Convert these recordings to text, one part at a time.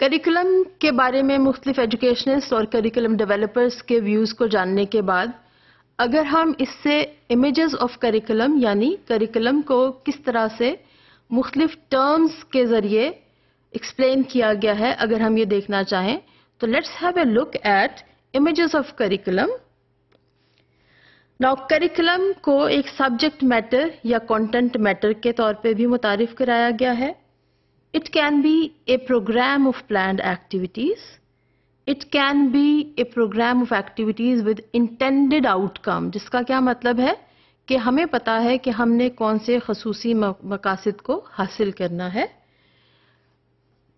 Curriculum के बारे में मुख्तलिफ एजुकेशनस्ट और करिकुलम डेवलपर्स के व्यूज़ को जानने के बाद अगर हम इससे इमेजेस ऑफ करिकुलम यानी करिकुलम को किस तरह से मुख्तलिफ टर्म्स के ज़रिए एक्सप्लेन किया गया है अगर हम ये देखना चाहें तो let's have a look at images of curriculum now curriculum को एक सब्जेक्ट मैटर या कंटेंट मैटर के तौर पे भी मुतारफ कराया गया है It can be a program of planned activities. It can be a program of activities with intended outcome. जिसका क्या मतलब है कि हमें पता है कि हमने कौन से खसूसी मकासद को हासिल करना है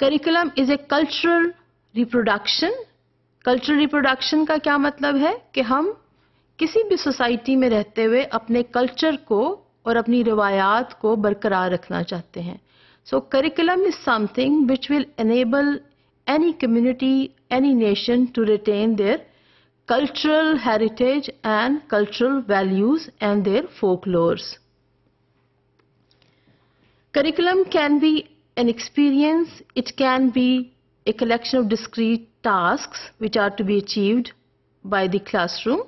curriculum is a cultural reproduction cultural reproduction का क्या मतलब है कि हम किसी भी सोसाइटी में रहते हुए अपने कल्चर को और अपनी रिवायात को बरकरार रखना चाहते हैं So curriculum is something which will enable any community, any nation to retain their cultural heritage and cultural values and their folklores. Curriculum can be an experience, it can be a collection of discrete tasks which are to be achieved by the classroom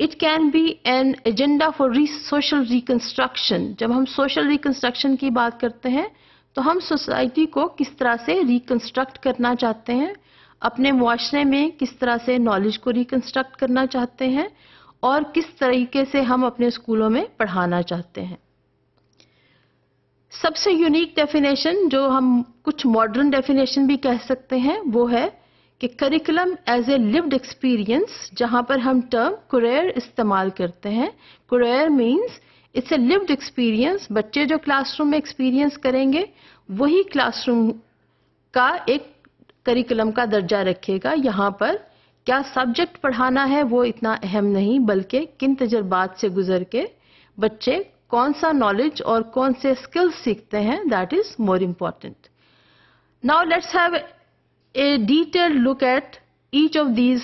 it can be an agenda for social reconstruction जब हम social reconstruction की बात करते हैं तो हम society को किस तरह से रिकन्स्ट्रक्ट करना चाहते हैं अपने मुआरे में किस तरह से नॉलेज को रिकन्स्ट्रक्ट करना चाहते हैं और किस तरीके से हम अपने स्कूलों में पढ़ाना चाहते हैं सबसे यूनिक डेफिनेशन जो हम कुछ मॉडर्न डेफिनेशन भी कह सकते हैं वो है कि curriculum as a lived experience जहां पर हम टर्म कुरेयर इस्तेमाल करते हैं currere means it's a lived experience बच्चे जो क्लासरूम में एक्सपीरियंस करेंगे वही क्लासरूम का एक करिकुलम का दर्जा रखेगा यहाँ पर क्या सब्जेक्ट पढ़ाना है वो इतना अहम नहीं बल्कि किन तजर्बात से गुजर के बच्चे कौन सा नॉलेज और कौन से स्किल्स सीखते हैं that is more important now let's have a detailed look at each of these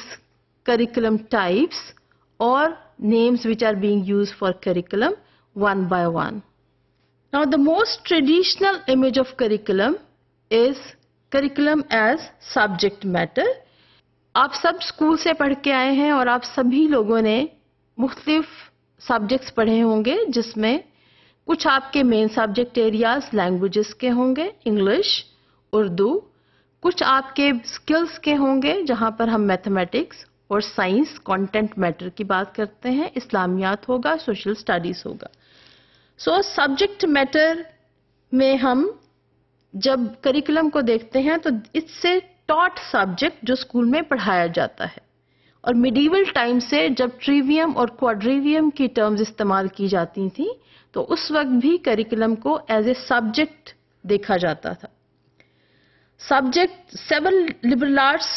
curriculum types or names which are being used for curriculum one by one. Now the most traditional image of curriculum is curriculum as subject matter. आप सब school से पढ़ के आए हैं और आप सभी लोगों ने मुख्तलिफ सब्जेक्ट्स पढ़े होंगे जिसमें कुछ आपके मेन सब्जेक्ट एरियाज लैंग्वेजेस के होंगे इंग्लिश उर्दू कुछ आपके स्किल्स के होंगे जहां पर हम मैथमेटिक्स और साइंस कंटेंट मैटर की बात करते हैं इस्लामियात होगा सोशल स्टडीज होगा सो सब्जेक्ट मैटर में हम जब करिकुलम को देखते हैं तो इससे टॉट सब्जेक्ट जो स्कूल में पढ़ाया जाता है और मिडीवल टाइम से जब ट्रीवियम और क्वाड्रीवियम की टर्म्स इस्तेमाल की जाती थी तो उस वक्त भी करिकुलम को एज ए सब्जेक्ट देखा जाता था सब्जेक्ट सेवन लिबरल आर्ट्स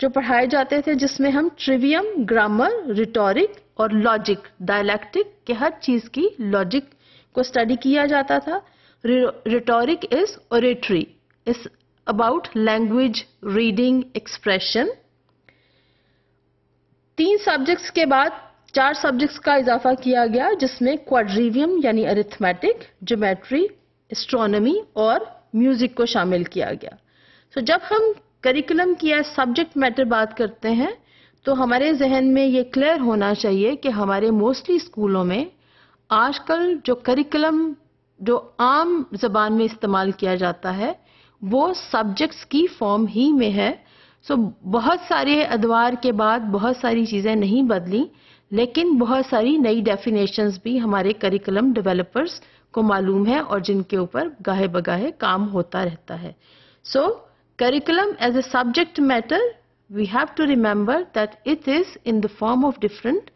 जो पढ़ाए जाते थे जिसमें हम ट्रिवियम ग्रामर रिटोरिक और लॉजिक डायलैक्टिक के हर चीज़ की लॉजिक को स्टडी किया जाता था rhetoric is oratory is about language reading expression तीन सब्जेक्ट्स के बाद चार सब्जेक्ट्स का इजाफा किया गया जिसमें क्वाड्रीवियम यानी अरिथमेटिक ज्योमेट्री एस्ट्रोनॉमी और म्यूजिक को शामिल किया गया सो जब हम करिकुलम की या सब्जेक्ट मैटर बात करते हैं तो हमारे जहन में ये क्लियर होना चाहिए कि हमारे मोस्टली स्कूलों में आजकल जो करिकुलम जो आम जबान में इस्तेमाल किया जाता है वो सब्जेक्ट्स की फॉर्म ही में है सो बहुत सारे अदवार के बाद बहुत सारी चीज़ें नहीं बदली लेकिन बहुत सारी नई डेफिनेशंस भी हमारे करिकुलम डेवलपर्स को मालूम है और जिनके ऊपर गाहे बगाहे काम होता रहता है सो so, Curriculum as a subject matter, we have to remember that it is in the form of different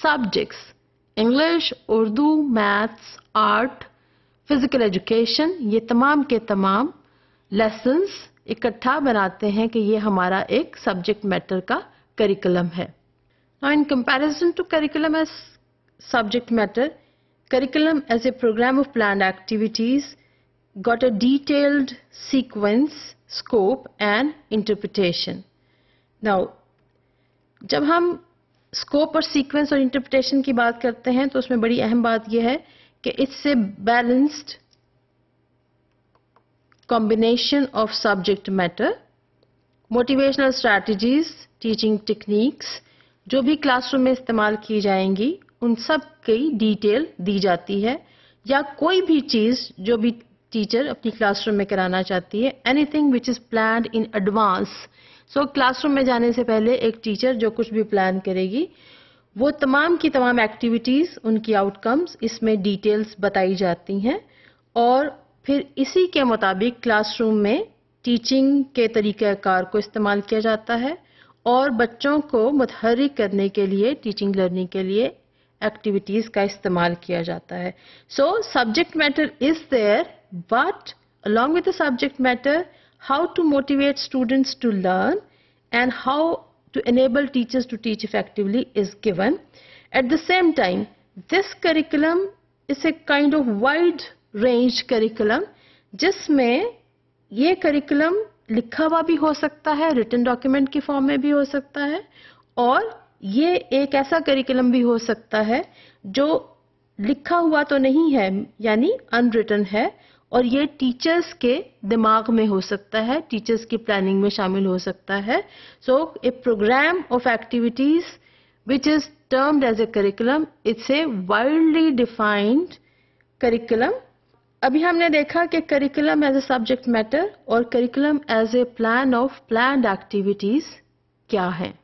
subjects. English, Urdu, Maths, Art, Physical Education, ye tamam ke tamam lessons ikattha banate hain ki ye hamara ek subject matter ka curriculum hai Now in comparison to curriculum as subject matter, curriculum as a program of planned activities – got a detailed sequence, scope and interpretation. Now, जब हम scope और sequence और interpretation की बात करते हैं तो उसमें बड़ी अहम बात यह है कि इससे balanced combination of subject matter, motivational strategies, teaching techniques, जो भी क्लासरूम में इस्तेमाल की जाएंगी उन सब की डिटेल दी जाती है या कोई भी चीज़ जो भी टीचर अपनी क्लासरूम में कराना चाहती है anything which is plan in advance so classroom में जाने से पहले एक टीचर जो कुछ भी प्लान करेगी वो तमाम की तमाम एक्टिविटीज़ उनकी आउटकम्स इसमें डिटेल्स बताई जाती हैं और फिर इसी के मुताबिक क्लासरूम में टीचिंग के तरीक़ाकार को इस्तेमाल किया जाता है और बच्चों को मतहरिक करने के लिए टीचिंग लर्निंग के लिए एक्टिविटीज़ का इस्तेमाल किया जाता है so subject matter is there But along with the subject matter, how to motivate students to learn and how to enable teachers to teach effectively is given. At the same time, this curriculum is a kind of wide range curriculum jisme ye curriculum likha hua bhi ho sakta hai written document के form mein bhi ho sakta hai aur ye ek aisa curriculum bhi ho sakta hai jo likha hua to nahi hai yani unwritten hai और ये teachers के दिमाग में हो सकता है teachers की प्लानिंग में शामिल हो सकता है so a programme of activities which is termed as a curriculum it's a wildly defined curriculum अभी हमने देखा कि curriculum as a subject matter और curriculum as a plan of plan activities क्या है